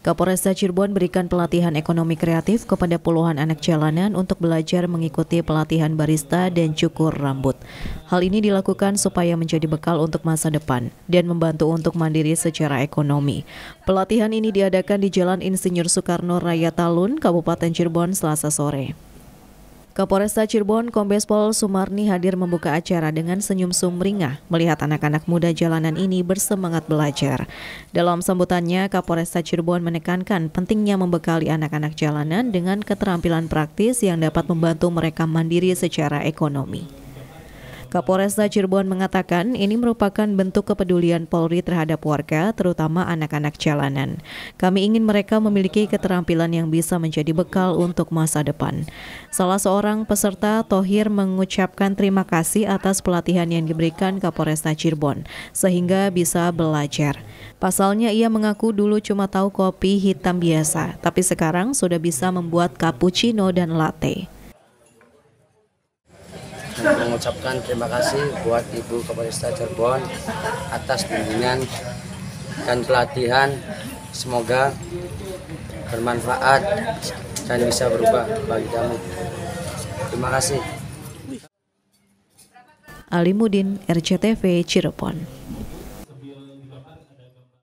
Kapolresta Cirebon berikan pelatihan ekonomi kreatif kepada puluhan anak jalanan untuk belajar mengikuti pelatihan barista dan cukur rambut. Hal ini dilakukan supaya menjadi bekal untuk masa depan dan membantu untuk mandiri secara ekonomi. Pelatihan ini diadakan di Jalan Insinyur Soekarno Raya Talun, Kabupaten Cirebon, Selasa sore. Kapolresta Cirebon, Kombes Pol Sumarni hadir membuka acara dengan senyum sumringah melihat anak-anak muda jalanan ini bersemangat belajar. Dalam sambutannya, Kapolresta Cirebon menekankan pentingnya membekali anak-anak jalanan dengan keterampilan praktis yang dapat membantu mereka mandiri secara ekonomi. Kapolresta Cirebon mengatakan ini merupakan bentuk kepedulian Polri terhadap warga, terutama anak-anak jalanan. Kami ingin mereka memiliki keterampilan yang bisa menjadi bekal untuk masa depan. Salah seorang peserta, Tohir, mengucapkan terima kasih atas pelatihan yang diberikan Kapolresta Cirebon, sehingga bisa belajar. Pasalnya ia mengaku dulu cuma tahu kopi hitam biasa, tapi sekarang sudah bisa membuat cappuccino dan latte mengucapkan terima kasih buat Ibu Kapolresta Cirebon atas bimbingan dan pelatihan. Semoga bermanfaat dan bisa berubah bagi kamu. Terima kasih. Alimudin RCTV Cirebon